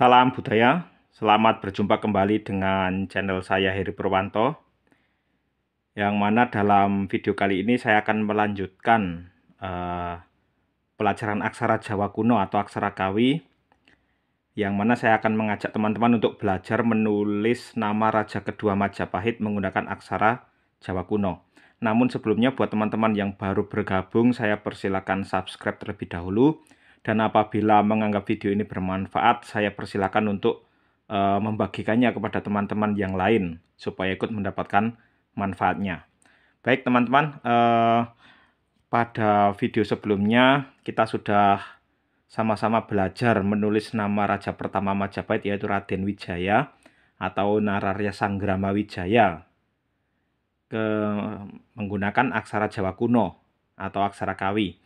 Salam budaya, selamat berjumpa kembali dengan channel saya Heri Purwanto Yang mana dalam video kali ini saya akan melanjutkan uh, pelajaran aksara Jawa kuno atau aksara Kawi Yang mana saya akan mengajak teman-teman untuk belajar menulis nama Raja Kedua Majapahit menggunakan aksara Jawa kuno Namun sebelumnya buat teman-teman yang baru bergabung saya persilakan subscribe terlebih dahulu dan apabila menganggap video ini bermanfaat, saya persilakan untuk uh, membagikannya kepada teman-teman yang lain supaya ikut mendapatkan manfaatnya. Baik teman-teman, uh, pada video sebelumnya kita sudah sama-sama belajar menulis nama Raja Pertama Majapahit yaitu Raden Wijaya atau Nararya Sanggrama Wijaya ke, menggunakan aksara Jawa kuno atau aksara Kawi.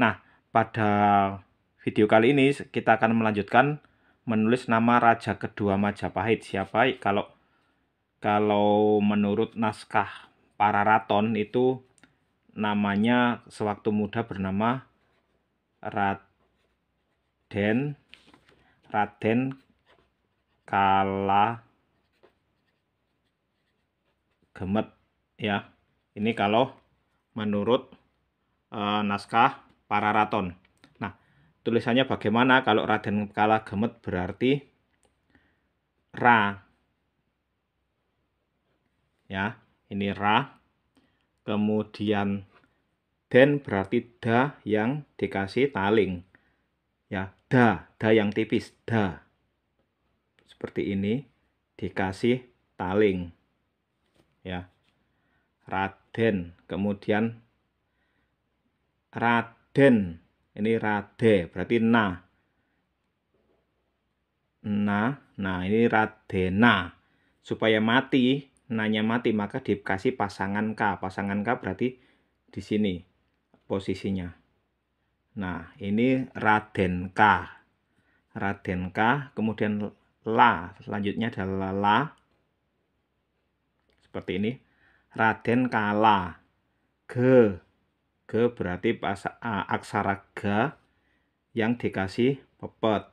Nah, pada Video kali ini kita akan melanjutkan menulis nama raja kedua Majapahit. Siapa? Kalau kalau menurut naskah para raton itu namanya sewaktu muda bernama Raden Raden Kala Gemet ya. Ini kalau menurut e, naskah para raton tulisannya bagaimana kalau Raden kalah Gemet berarti Ra ya ini Ra kemudian Den berarti Da yang dikasih taling ya Da Da yang tipis Da seperti ini dikasih taling ya Raden kemudian Raden ini Rade, berarti na. Na, nah ini rade na Supaya mati, nanya mati maka dikasih pasangan K. Pasangan K berarti di sini posisinya. Nah, ini Raden K. Raden K, kemudian La. Selanjutnya adalah La. Seperti ini. Raden Kala. ke ke berarti pas, aksara ga yang dikasih pepet.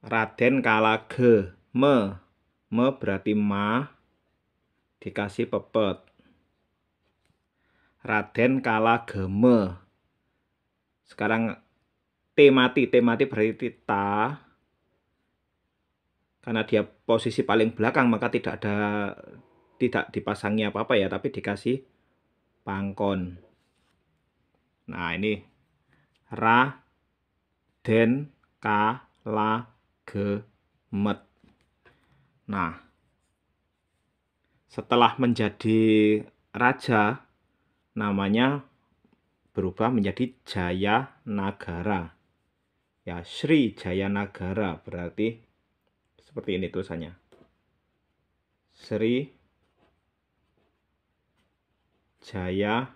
Raden kala ge me. Me berarti ma dikasih pepet. Raden kala me Sekarang temati, temati berarti ta. Karena dia posisi paling belakang maka tidak ada tidak dipasangnya apa-apa ya tapi dikasih pangkon nah ini ra den ka la ge met nah setelah menjadi raja namanya berubah menjadi Jaya Nagara ya Sri Jaya Nagara berarti seperti ini tulisannya Sri Jaya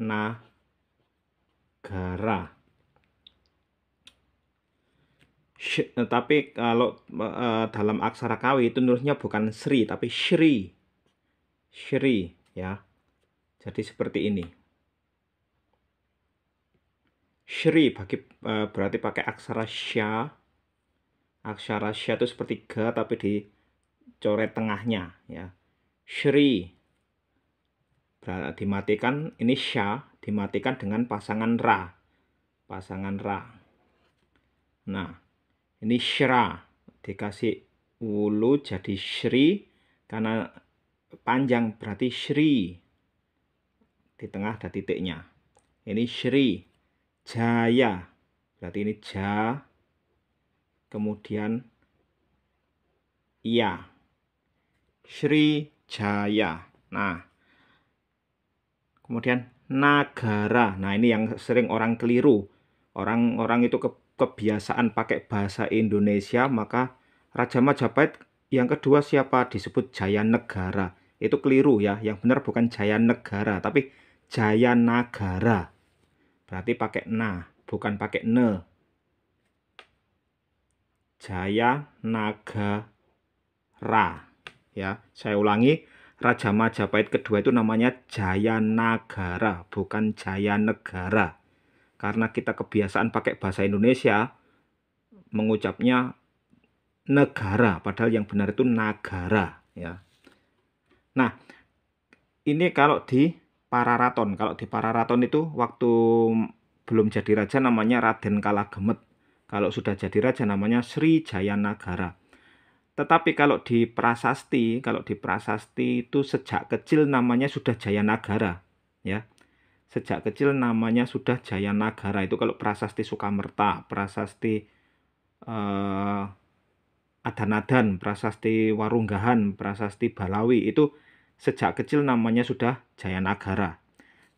Nagara. Eh, tapi kalau eh, dalam aksara kawi itu nulisnya bukan Sri tapi Shri. Shri ya. Jadi seperti ini. Shri bagi eh, berarti pakai aksara sya. Aksara sya itu seperti G tapi dicoret tengahnya ya. Shri Nah, dimatikan ini sya dimatikan dengan pasangan ra. Pasangan ra. Nah, ini syra dikasih wulu jadi syri karena panjang berarti syri. Di tengah ada titiknya. Ini syri. Jaya. Berarti ini ja. Kemudian iya. Sri Jaya. Nah, Kemudian nagara. Nah, ini yang sering orang keliru. Orang-orang itu ke, kebiasaan pakai bahasa Indonesia, maka Raja Majapahit yang kedua siapa disebut Jaya Negara. Itu keliru ya. Yang benar bukan Jaya Negara, tapi Jaya Nagara. Berarti pakai na, bukan pakai ne. Jaya Nagara. Ya, saya ulangi. Raja Majapahit kedua itu namanya Jayanagara, bukan Jayanegara. Karena kita kebiasaan pakai bahasa Indonesia mengucapnya negara, padahal yang benar itu nagara, ya. Nah, ini kalau di Pararaton, kalau di Pararaton itu waktu belum jadi raja namanya Raden Kalagemet. Kalau sudah jadi raja namanya Sri Jayanagara. Tetapi kalau di prasasti, kalau di prasasti itu sejak kecil namanya sudah jayanagara ya. Sejak kecil namanya sudah jayanagara itu kalau prasasti Sukamerta, prasasti eh, Adanadan, prasasti Warunggahan, prasasti Balawi itu sejak kecil namanya sudah jayanagara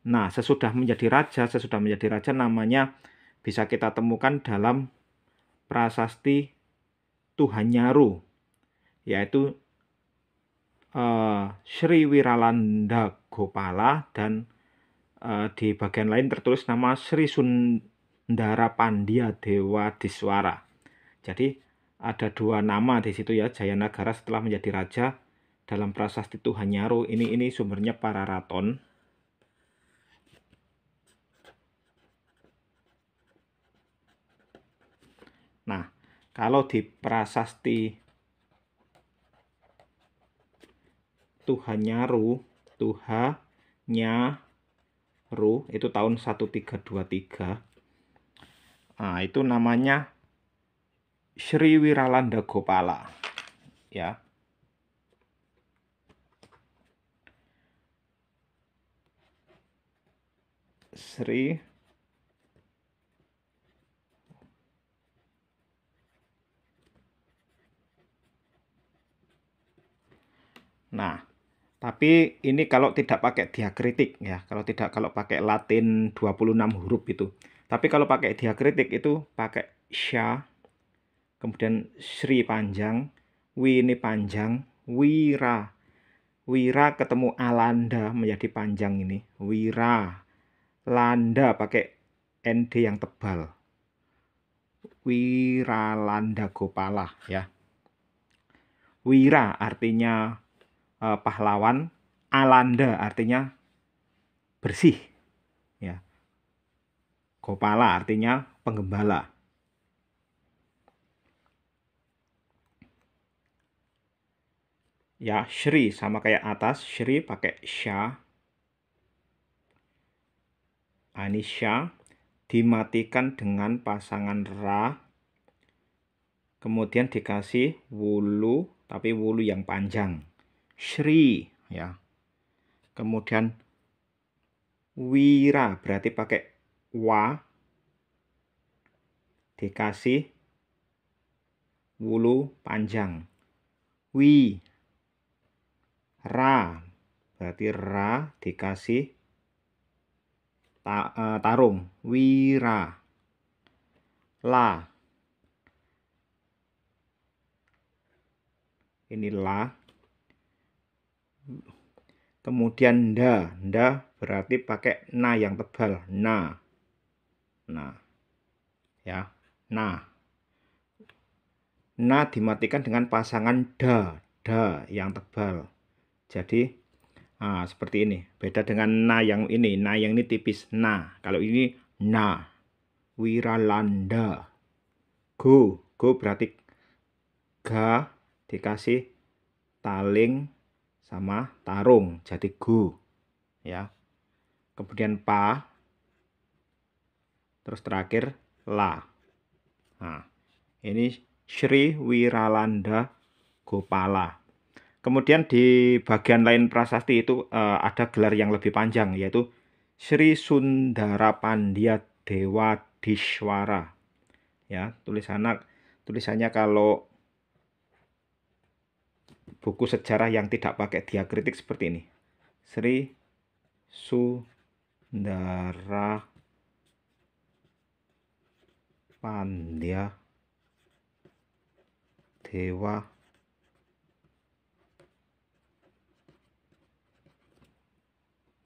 Nah, sesudah menjadi raja, sesudah menjadi raja namanya bisa kita temukan dalam prasasti Tuhan Nyaru yaitu uh, Sri Wiralanda Gopala dan uh, di bagian lain tertulis nama Sri Sundara Pandya Dewa Diswara. Jadi ada dua nama di situ ya Jayanagara setelah menjadi raja dalam prasasti Tuhanyaru ini ini sumbernya para raton Nah, kalau di prasasti Tuhan Nyaru, Tuha Nyaru itu tahun 1323. Nah, itu namanya Sri Wiralanda Gopala. Ya. Sri tapi ini kalau tidak pakai diakritik ya kalau tidak kalau pakai Latin 26 huruf itu tapi kalau pakai diakritik itu pakai sya kemudian sri panjang wi ini panjang wira wira ketemu alanda menjadi panjang ini wira landa pakai nd yang tebal wira landa gopala ya wira artinya eh, pahlawan alanda artinya bersih ya gopala artinya penggembala ya Sri sama kayak atas Sri pakai sya Anisha dimatikan dengan pasangan Ra kemudian dikasih wulu tapi wulu yang panjang Sri ya. Kemudian Wira berarti pakai wa dikasih wulu panjang. Wi ra berarti ra dikasih ta, uh, tarung wira la inilah Kemudian nda, nda berarti pakai na yang tebal, na. na, Ya, na, Na dimatikan dengan pasangan da, da yang tebal. Jadi ah, seperti ini. Beda dengan na yang ini. Na yang ini tipis na. Kalau ini na. Wiralanda. Go, go berarti ga dikasih taling sama tarung jadi gu ya kemudian pa terus terakhir la nah ini Sri Wiralanda Gopala kemudian di bagian lain prasasti itu eh, ada gelar yang lebih panjang yaitu Sri Sundara Pandya Dewa Dishwara ya tulis anak tulisannya kalau buku sejarah yang tidak pakai diakritik seperti ini. Sri Sundara Pandya Dewa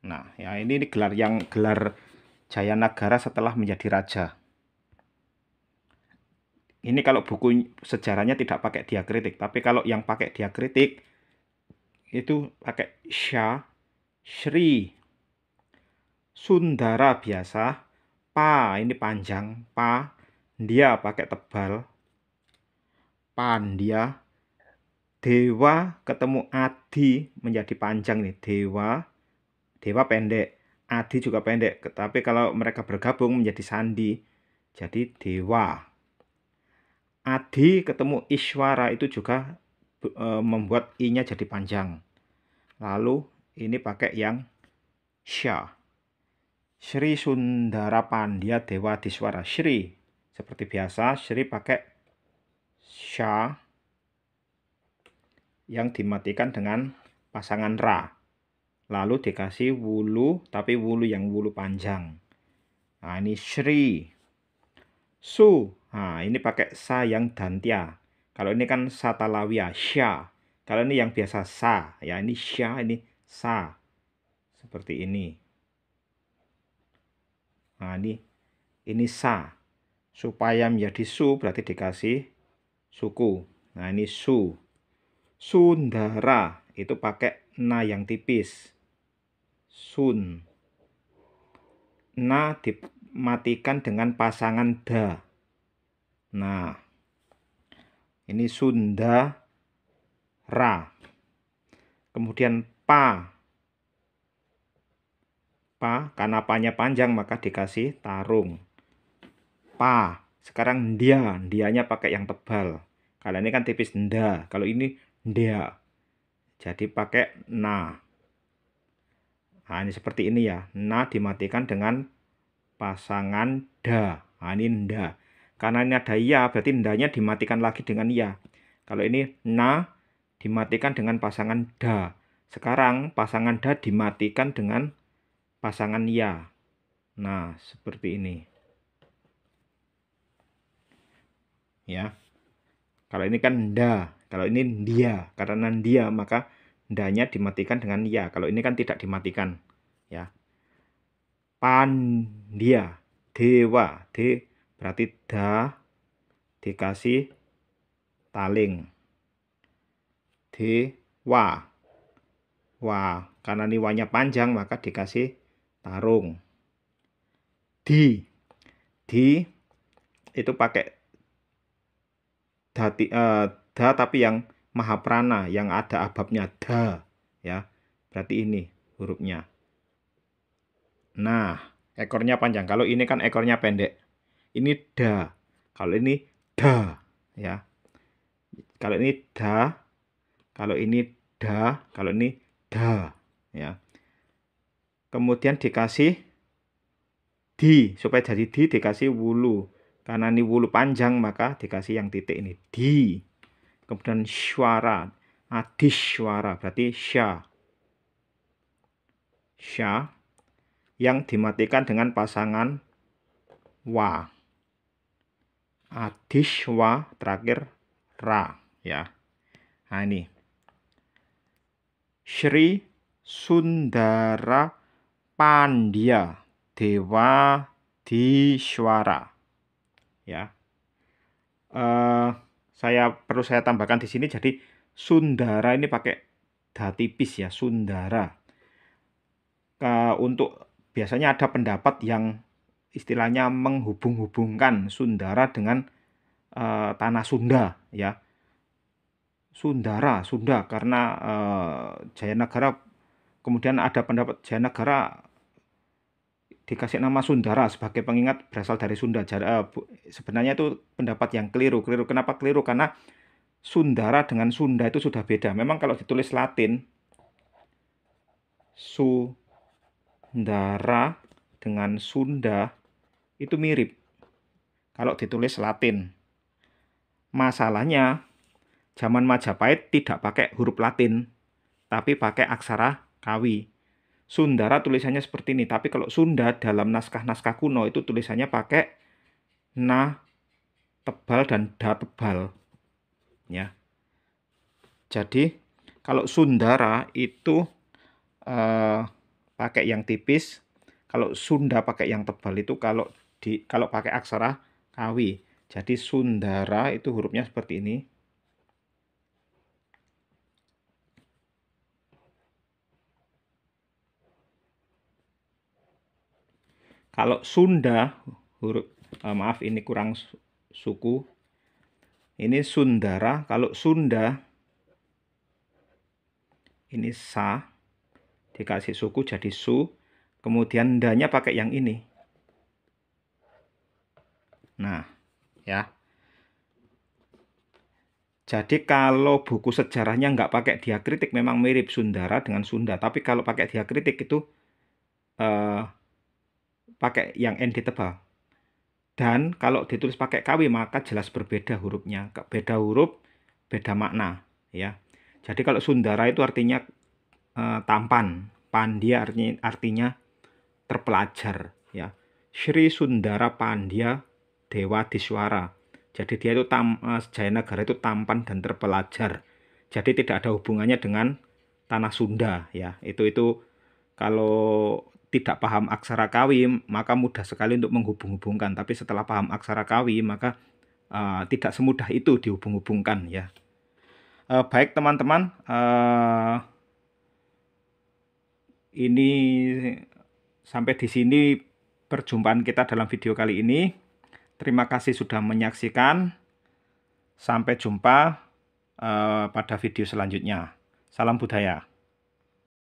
Nah, ya ini, gelar yang gelar Jayanagara setelah menjadi raja. Ini kalau buku sejarahnya tidak pakai diakritik, tapi kalau yang pakai diakritik itu pakai sya, Sri, Sundara biasa, pa ini panjang, pa dia pakai tebal, pandia, dewa ketemu adi menjadi panjang nih, dewa, dewa pendek, adi juga pendek, tetapi kalau mereka bergabung menjadi sandi, jadi dewa. Adi ketemu Iswara itu juga e, membuat i-nya jadi panjang. Lalu ini pakai yang sya. Sri Sundara Pandya Dewa Diswara Sri. Seperti biasa Sri pakai sya yang dimatikan dengan pasangan ra. Lalu dikasih wulu tapi wulu yang wulu panjang. Nah ini Sri. Su Nah, ini pakai sa yang dantia. Kalau ini kan satalawia, ya, sya. Kalau ini yang biasa sa, ya ini sya, ini sa. Seperti ini. Nah, ini ini sa. Supaya menjadi su berarti dikasih suku. Nah, ini su. Sundara itu pakai na yang tipis. Sun. Na dimatikan dengan pasangan da. Nah, ini Sunda ra. Kemudian pa. Pa, karena panya panjang maka dikasih tarung. Pa. Sekarang dia, dianya pakai yang tebal. Kalau ini kan tipis nda, kalau ini dia. Jadi pakai na. Nah, ini seperti ini ya. Na dimatikan dengan pasangan da. Nah, ini nda. Karena ini ada ya, berarti ndanya dimatikan lagi dengan ya. Kalau ini na dimatikan dengan pasangan da. Sekarang pasangan da dimatikan dengan pasangan ya. Nah, seperti ini. Ya. Kalau ini kan nda, kalau ini dia, karena dia maka ndanya dimatikan dengan ya. Kalau ini kan tidak dimatikan, ya. Pandia, dewa, de berarti da dikasih taling di wa karena niwanya panjang maka dikasih tarung di di itu pakai dati, eh, da tapi yang mahaprana yang ada ababnya da ya berarti ini hurufnya nah ekornya panjang kalau ini kan ekornya pendek ini da. Kalau ini da, ya. Kalau ini da, kalau ini da, kalau ini da, ya. Kemudian dikasih di supaya jadi di dikasih wulu. Karena ini wulu panjang maka dikasih yang titik ini di. Kemudian suara, suara berarti sya. Sya yang dimatikan dengan pasangan wa adishwa terakhir ra ya. Nah ini. Sri Sundara Pandya Dewa Diswara Ya. Uh, saya perlu saya tambahkan di sini jadi Sundara ini pakai da tipis ya, Sundara. Uh, untuk biasanya ada pendapat yang istilahnya menghubung-hubungkan Sundara dengan e, tanah Sunda ya. Sundara, Sunda karena e, Jayanegara kemudian ada pendapat Jayanegara dikasih nama Sundara sebagai pengingat berasal dari Sunda. Eh, sebenarnya itu pendapat yang keliru. Keliru kenapa keliru? Karena Sundara dengan Sunda itu sudah beda. Memang kalau ditulis Latin Sundara dengan Sunda itu mirip kalau ditulis Latin. Masalahnya zaman Majapahit tidak pakai huruf Latin, tapi pakai aksara Kawi. Sundara tulisannya seperti ini, tapi kalau Sunda dalam naskah-naskah kuno itu tulisannya pakai na tebal dan da tebal. Ya. Jadi kalau Sundara itu eh, pakai yang tipis, kalau Sunda pakai yang tebal itu kalau di kalau pakai aksara kawi. Jadi Sundara itu hurufnya seperti ini. Kalau Sunda huruf eh, maaf ini kurang suku. Ini Sundara, kalau Sunda ini sa dikasih suku jadi su, kemudian danya pakai yang ini. Nah, ya. Jadi kalau buku sejarahnya nggak pakai diakritik memang mirip Sundara dengan Sunda, tapi kalau pakai diakritik itu eh, pakai yang n tebal Dan kalau ditulis pakai KW maka jelas berbeda hurufnya, beda huruf, beda makna, ya. Jadi kalau Sundara itu artinya eh, tampan, Pandya artinya artinya terpelajar, ya. Sri Sundara Pandya Dewa Diswara. Jadi dia itu tam, eh, Jaya Negara itu tampan dan terpelajar. Jadi tidak ada hubungannya dengan tanah Sunda ya. Itu itu kalau tidak paham aksara kawi maka mudah sekali untuk menghubung-hubungkan. Tapi setelah paham aksara kawi maka uh, tidak semudah itu dihubung-hubungkan ya. Uh, baik teman-teman, uh, ini sampai di sini perjumpaan kita dalam video kali ini. Terima kasih sudah menyaksikan. Sampai jumpa uh, pada video selanjutnya. Salam budaya.